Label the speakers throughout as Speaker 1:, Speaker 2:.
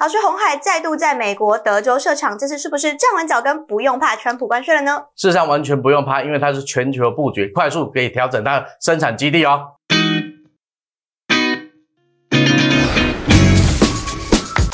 Speaker 1: 老师，红海再度在美国德州设厂，这次是不是站稳脚跟，不用怕川普关税了呢？事实上，完全不用怕，因为它是全球布局，快速可以调整它的生产基地哦。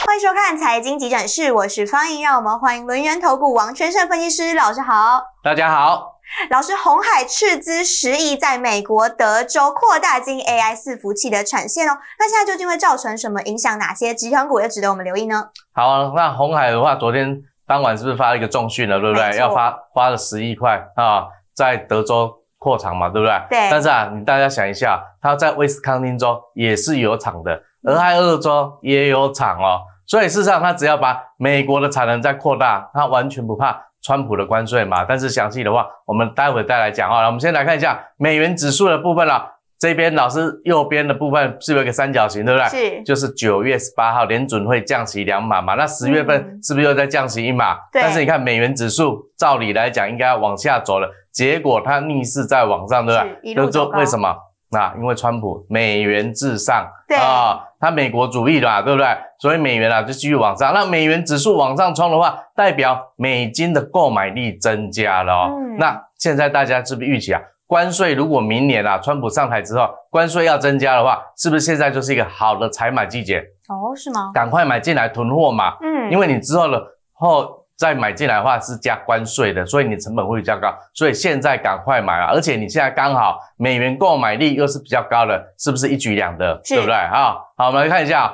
Speaker 1: 欢迎收看《财经急诊室》，我是方颖，让我们欢迎能源投顾王全胜分析师老师好，大家好。老师，红海斥资十亿，在美国德州扩大晶 A I 四服器的产线哦。那现在究竟会造成什么影响？哪些集团股又值得我们留意呢？好，啊，那红海的话，昨天当晚是不是发了一个重讯了？对不对？要发发了十亿块啊，在德州扩厂嘛，对不对？对。但是啊，你大家想一下，它在威斯康星州也是有厂的，俄亥俄州也有厂哦。所以事实上，它只要把美国的产能再扩大，它完全不怕。川普的关税嘛，但是详细的话，我们待会再来讲啊。我们先来看一下美元指数的部分啊，这边老师右边的部分是有一个三角形，对不对？是。就是九月十八号联准会降息两码嘛，那十月份是不是又在降息一码？对。但是你看美元指数，照理来讲应该要往下走了，结果它逆势在往上，对吧？一路走高。为什么？那因为川普美元至上啊，他美国主义对吧？对不对？所以美元啊就继续往上。那美元指数往上冲的话，代表美金的购买力增加了哦。那现在大家是不是预期啊？关税如果明年啊，川普上台之后关税要增加的话，是不是现在就是一个好的采买季节？哦，是吗？赶快买进来囤货嘛。嗯，因为你之后了后。再买进来的话是加关税的，所以你成本会比较高，所以现在赶快买啊！而且你现在刚好美元购买力又是比较高的，是不是一举两得？对不对？哈，好，我们来看一下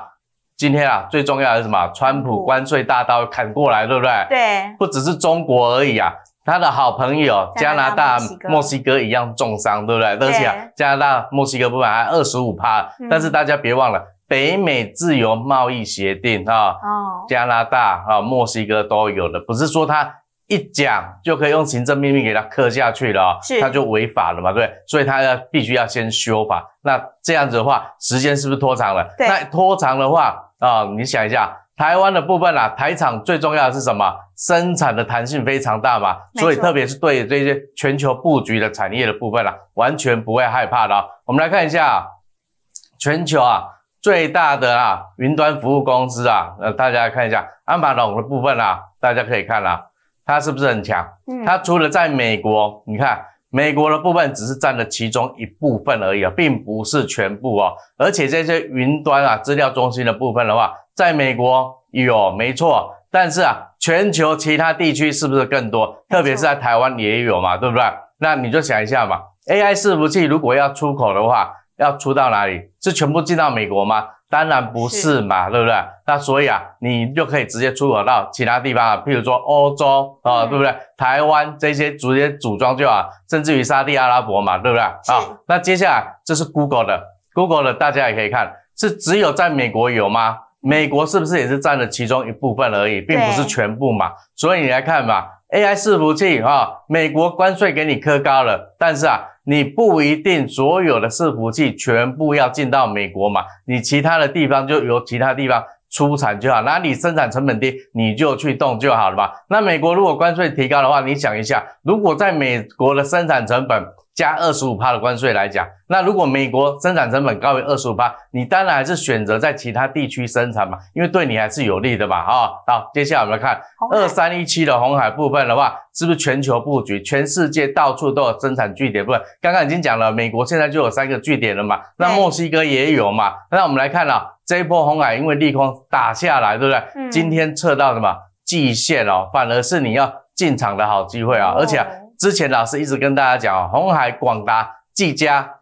Speaker 1: 今天啊，最重要的是什么？川普关税大刀砍过来，对不对？对，不只是中国而已啊，他的好朋友加拿大、墨西哥一样重伤，对不对？而且加拿大、墨西哥不买，还二十五趴，但是大家别忘了。北美自由贸易协定啊，加拿大啊，墨西哥都有的，不是说他一讲就可以用行政命令给他刻下去了他就违法了嘛，对，所以他要必须要先修法。那这样子的话，时间是不是拖长了？那拖长的话啊，你想一下，台湾的部分啦，台厂最重要的是什么？生产的弹性非常大嘛，所以特别是对这些全球布局的产业的部分啦，完全不会害怕的。我们来看一下全球啊。最大的啊，云端服务公司啊，呃，大家看一下安码龙的部分啊，大家可以看啦，它是不是很强？嗯，它除了在美国，你看美国的部分只是占了其中一部分而已啊，并不是全部哦。而且这些云端啊，资料中心的部分的话，在美国有没错，但是啊，全球其他地区是不是更多？特别是在台湾也有嘛，对不对？那你就想一下嘛，AI 伺服器如果要出口的话。要出到哪里？是全部进到美国吗？当然不是嘛，对不对？那所以啊，你就可以直接出口到其他地方啊，譬如说欧洲啊，对不对？台湾这些直接组装就好，甚至于沙地阿拉伯嘛，对不对？啊，那接下来这是 Google 的，Google 的大家也可以看，是只有在美国有吗？美国是不是也是占了其中一部分而已，并不是全部嘛？所以你来看嘛，AI 伺服器啊，美国关税给你磕高了，但是啊。你不一定所有的伺服器全部要进到美国嘛，你其他的地方就由其他地方出产就好，哪里生产成本低你就去动就好了嘛。那美国如果关税提高的话，你想一下，如果在美国的生产成本。加二十五趴的关税来讲，那如果美国生产成本高于二十五趴，你当然还是选择在其他地区生产嘛，因为对你还是有利的嘛。啊，好，接下来我们来看二三一七的红海部分的话，是不是全球布局，全世界到处都有生产据点？不是，刚刚已经讲了，美国现在就有三个据点了嘛，那墨西哥也有嘛。那我们来看了这一波红海，因为利空打下来，对不对？今天测到什么季线哦，反而是你要进场的好机会啊，而且。之前老师一直跟大家讲，红海、广达、技嘉，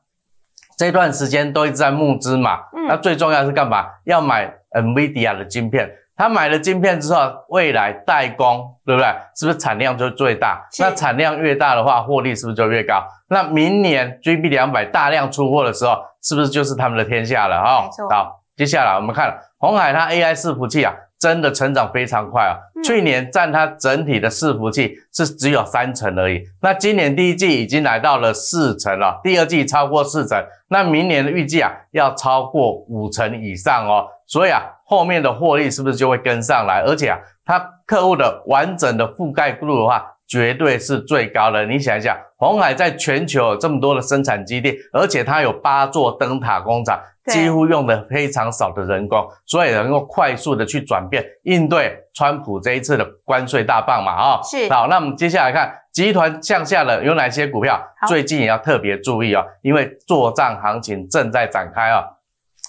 Speaker 1: 这段时间都一直在募资嘛。嗯。那最重要是干嘛？要买 Nvidia 的晶片。他买了晶片之后，未来代工，对不对？是不是产量就最大？那产量越大的话，获利是不是就越高？那明年 G B 两百大量出货的时候，是不是就是他们的天下了？哈，好，接下来我们看红海，它 A I 伺服器啊。真的成长非常快啊！去年占它整体的伺服器是只有三成而已，那今年第一季已经来到了四成了，第二季超过四成，那明年的预计啊要超过五成以上哦。所以啊，后面的获利是不是就会跟上来？而且啊，它客户的完整的覆盖度的话。绝对是最高的。你想一下，鸿海在全球这么多的生产基地，而且它有八座灯塔工厂，几乎用的非常少的人工，所以能够快速的去转变应对川普这一次的关税大棒嘛？啊，是。好，那我们接下来看集团向下的有哪些股票，最近也要特别注意啊，因为作战行情正在展开啊。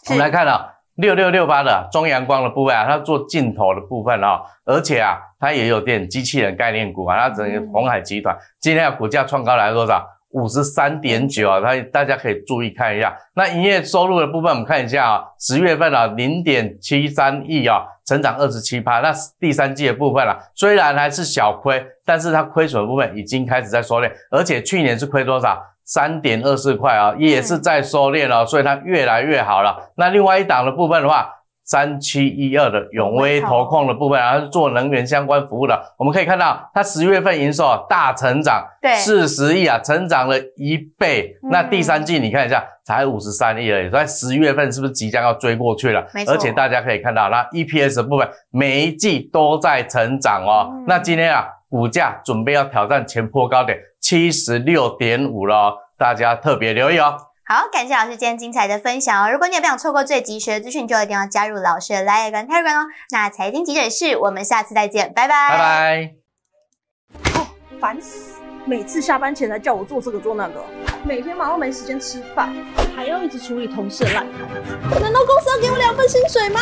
Speaker 1: 我们来看啊，六六六八的中阳光的部分啊，它做镜头的部分啊，而且啊。它也有点机器人概念股啊，它整个红海集团今天的股价创高来了多少？五十三点九啊！它大家可以注意看一下。那营业收入的部分，我们看一下啊，十月份啊零点七三亿啊，成长二十七趴。那第三季的部分啊，虽然还是小亏，但是它亏损的部分已经开始在收敛，而且去年是亏多少？三点二四块啊，也是在收敛了，所以它越来越好。了那另外一档的部分的话。三七一二的永威投控的部分，然后做能源相关服务的，我们可以看到它十月份营收大成长，对四十亿啊，成长了一倍。那第三季你看一下，才五十三亿而已，在十月份是不是即将要追过去了？而且大家可以看到，那 EPS 部分每一季都在成长哦。那今天啊，股价准备要挑战前波高点七十六点五了，大家特别留意哦。好，感谢老师今天精彩的分享哦！如果你也不想错过最及时的资讯，就一定要加入老师的 LINE 跟 Telegram 哦。那财经急诊室，我们下次再见，拜拜！拜拜！哦，烦死！每次下班前来叫我做这个做那个，每天忙到没时间吃饭，还要一直处理同事的烂摊子，难道公司要给我两份薪水吗？